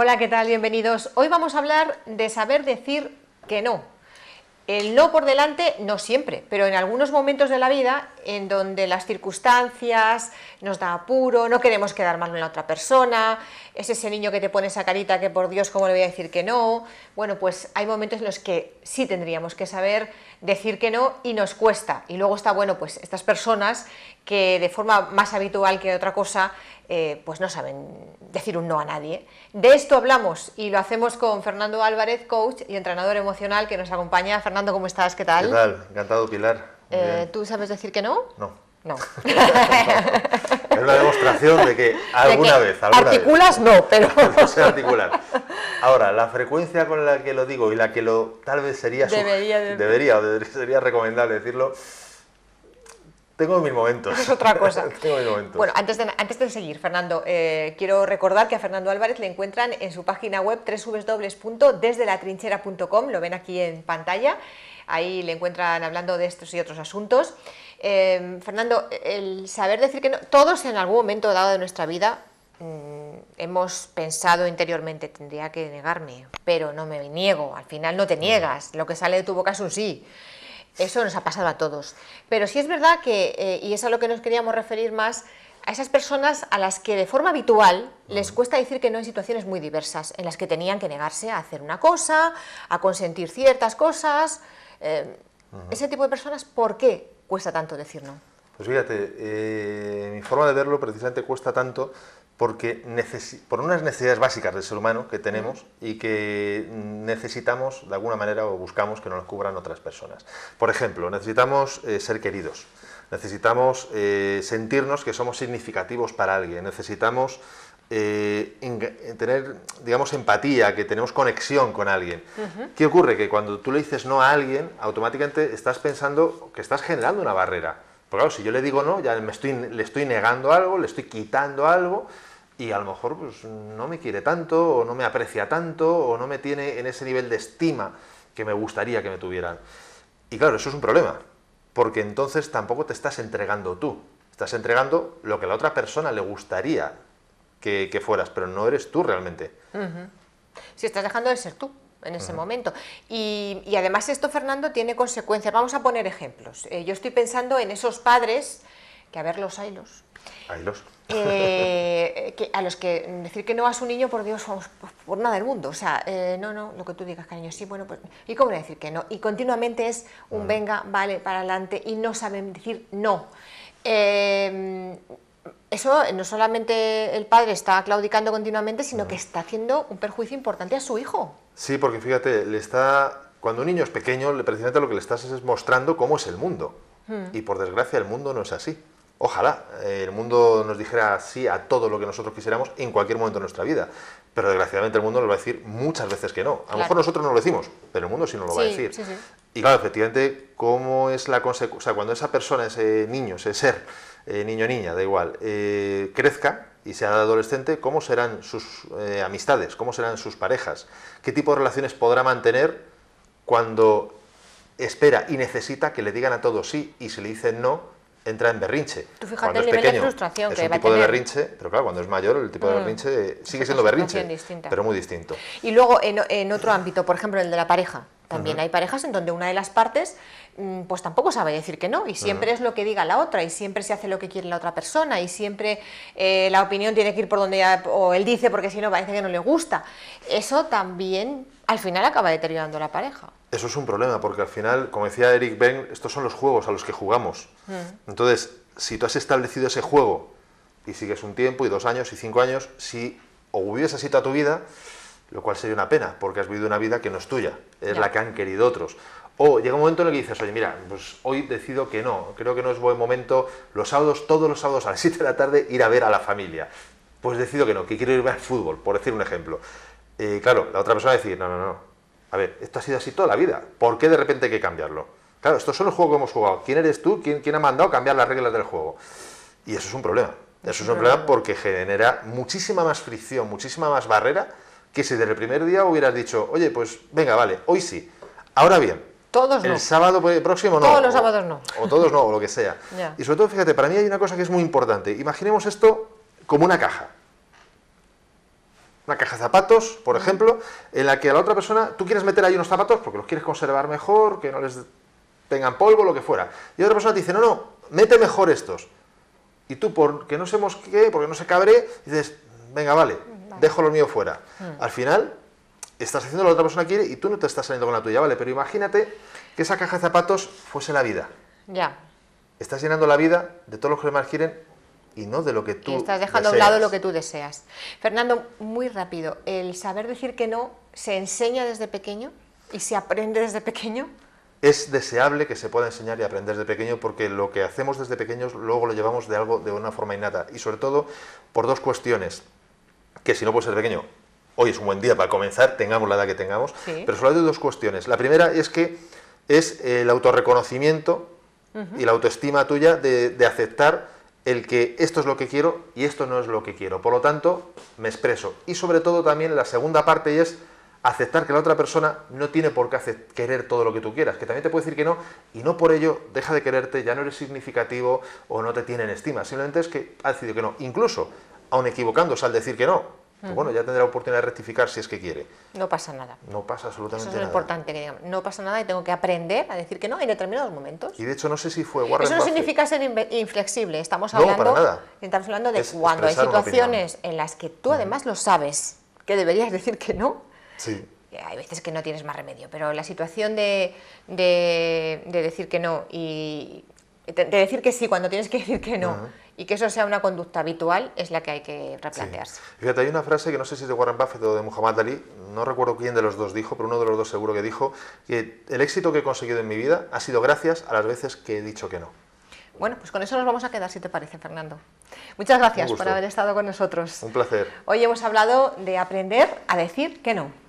Hola, ¿qué tal? Bienvenidos. Hoy vamos a hablar de saber decir que no. El no por delante, no siempre, pero en algunos momentos de la vida en donde las circunstancias nos da apuro, no queremos quedar mal con la otra persona, es ese niño que te pone esa carita que por Dios, ¿cómo le voy a decir que no? Bueno, pues hay momentos en los que sí tendríamos que saber decir que no y nos cuesta. Y luego está, bueno, pues estas personas que de forma más habitual que otra cosa eh, pues no saben decir un no a nadie. De esto hablamos y lo hacemos con Fernando Álvarez, coach y entrenador emocional que nos acompaña. Fernando, ¿cómo estás? ¿Qué tal? ¿Qué tal? Encantado, Pilar. Eh, ¿Tú sabes decir que no? No. No. es una demostración de que alguna vez... articulas no, pero... no sé articular. Ahora, la frecuencia con la que lo digo y la que lo tal vez sería... Debería, debería. debería, debería sería decirlo tengo mis momentos. Es otra cosa. Tengo mis momentos. Bueno, antes de, seguir, Fernando, eh, quiero recordar que a Fernando Álvarez le encuentran en su página web www.desdelatrinchera.com, lo ven aquí en pantalla, ahí le encuentran hablando de estos y otros asuntos. Eh, Fernando, el saber decir que no, todos en algún momento dado de nuestra vida mm, hemos pensado interiormente, tendría que negarme, pero no me niego, al final no te niegas, lo que sale de tu boca es un sí. Eso nos ha pasado a todos. Pero sí es verdad que, eh, y es a lo que nos queríamos referir más, a esas personas a las que de forma habitual les cuesta decir que no en situaciones muy diversas, en las que tenían que negarse a hacer una cosa, a consentir ciertas cosas. Eh, ese tipo de personas, ¿por qué cuesta tanto decir no? Pues fíjate, eh, mi forma de verlo precisamente cuesta tanto por unas necesidades básicas del ser humano que tenemos y que necesitamos de alguna manera o buscamos que nos cubran otras personas. Por ejemplo, necesitamos eh, ser queridos, necesitamos eh, sentirnos que somos significativos para alguien, necesitamos eh, tener, digamos, empatía, que tenemos conexión con alguien. ¿Qué ocurre? Que cuando tú le dices no a alguien, automáticamente estás pensando que estás generando una barrera. Porque claro, si yo le digo no, ya me estoy, le estoy negando algo, le estoy quitando algo, y a lo mejor pues, no me quiere tanto, o no me aprecia tanto, o no me tiene en ese nivel de estima que me gustaría que me tuvieran. Y claro, eso es un problema, porque entonces tampoco te estás entregando tú, estás entregando lo que a la otra persona le gustaría que, fueras, pero no eres tú realmente. Si estás dejando de ser tú en ese momento. Y, además esto, Fernando, tiene consecuencias. Vamos a poner ejemplos. Eh, yo estoy pensando en esos padres que a ver los ailos. Eh, eh, a los que mm, decir que no a su niño, por Dios, por nada del mundo. O sea, eh, no, no, lo que tú digas, cariño, sí, bueno, pues. ¿Y cómo decir que no? Y continuamente es un mm. venga, vale, para adelante, y no saben decir no. eso no solamente el padre está claudicando continuamente, sino mm. que está haciendo un perjuicio importante a su hijo. Sí, porque fíjate, le está. Cuando un niño es pequeño, precisamente lo que le estás es mostrando cómo es el mundo. Y por desgracia, el mundo no es así. Ojalá eh, el mundo nos dijera sí a todo lo que nosotros quisiéramos en cualquier momento de nuestra vida. Pero desgraciadamente el mundo nos va a decir muchas veces que no. A lo mejor nosotros no lo decimos, pero el mundo sí nos lo va a decir. Y claro, efectivamente, ¿cómo es la consecuencia? O cuando esa persona, ese niño, ese ser, eh, niño o niña, da igual, eh, crezca y sea adolescente, ¿cómo serán sus amistades? ¿Cómo serán sus parejas? ¿Qué tipo de relaciones podrá mantener cuando espera y necesita que le digan a todos sí y se le dicen no? entra en berrinche. Tú fíjate cuando el es pequeño, frustración es que un tipo de berrinche, pero claro, cuando es mayor el tipo de mm. berrinche sigue siendo berrinche, pero muy distinto. Y luego en, otro ámbito, por ejemplo, el de la pareja. También hay parejas en donde una de las partes mm, pues tampoco sabe decir que no y siempre es lo que diga la otra y siempre se hace lo que quiere la otra persona y siempre eh, la opinión tiene que ir por donde él dice porque si no parece que no le gusta. Eso también al final acaba deteriorando la pareja. Eso es un problema, porque al final, como decía Eric Ben, estos son los juegos a los que jugamos. Mm. Entonces, si tú has establecido ese juego y sigues un tiempo, y dos años, y cinco años, si o vives así toda tu vida, lo cual sería una pena, porque has vivido una vida que no es tuya, es la que han querido otros. O llega un momento en el que dices, oye, mira, pues hoy decido que no, creo que no es buen momento, los sábados, todos los sábados a las 7 de la tarde, ir a ver a la familia. Pues decido que no, que quiero irme al fútbol, por decir un ejemplo. Eh, claro, la otra persona va a decir, no, no, no, a ver, esto ha sido así toda la vida, ¿por qué de repente hay que cambiarlo? Claro, esto es el juego que hemos jugado, ¿quién eres tú? ¿Quién, ha mandado cambiar las reglas del juego? Y eso es un problema, eso es un problema porque genera muchísima más fricción, muchísima más barrera que si desde el primer día hubieras dicho, oye, pues venga, vale, hoy sí. Ahora bien, todos el sábado próximo no. Todos los sábados no. O todos no, o lo que sea. Y sobre todo, fíjate, para mí hay una cosa que es muy importante. Imaginemos esto como una caja una caja de zapatos, por ejemplo, en la que a la otra persona, tú quieres meter ahí unos zapatos porque los quieres conservar mejor, que no les tengan polvo, lo que fuera. Y otra persona te dice, no, no, mete mejor estos. Y tú, porque no sé qué, porque no se cabre, dices, venga, vale, dejo los mío fuera. Mm. Al final, estás haciendo lo que la otra persona quiere y tú no te estás saliendo con la tuya, ¿vale? Pero imagínate que esa caja de zapatos fuese la vida. Ya. Estás llenando la vida de todos los que más quieren y no de lo que tú. estás dejando a un lado lo que tú deseas. Fernando, muy rápido, ¿el saber decir que no se enseña desde pequeño y se aprende desde pequeño? Es deseable que se pueda enseñar y aprender desde pequeño porque lo que hacemos desde pequeños luego lo llevamos de algo de una forma innata y sobre todo por dos cuestiones que si no puedes ser pequeño hoy es un buen día para comenzar, tengamos la edad que tengamos, pero solo hay dos cuestiones. La primera es que es el autorreconocimiento y la autoestima tuya de aceptar el que esto es lo que quiero y esto no es lo que quiero. Por lo tanto, me expreso. Y sobre todo también la segunda parte es aceptar que la otra persona no tiene por qué querer todo lo que tú quieras, que también te puede decir que no y no por ello deja de quererte, ya no eres significativo o no te tienen estima, simplemente es que ha decidido que no, incluso aun equivocándose al decir que no, pues bueno, ya tendrá oportunidad de rectificar si es que quiere. No pasa nada. No pasa absolutamente nada. Eso es lo importante, que digamos, no pasa nada y tengo que aprender a decir que no en determinados momentos. Y de hecho, no sé si fue Warren Eso no significa ser inflexible, estamos hablando, para nada. hablando de cuando hay situaciones en las que tú además lo sabes, que deberías decir que no. Sí. Eh, hay veces que no tienes más remedio, pero la situación de decir que no y de decir que sí cuando tienes que decir que no. Y que eso sea una conducta habitual es la que hay que replantearse. Fíjate, hay una frase que no sé si es de Warren Buffett o de Muhammad Ali, no recuerdo quién de los dos dijo, pero uno de los dos seguro que dijo, que el éxito que he conseguido en mi vida ha sido gracias a las veces que he dicho que no. Bueno, pues con eso nos vamos a quedar, si te parece, Fernando. Muchas gracias por haber estado con nosotros. Un placer. Hoy hemos hablado de aprender a decir que no.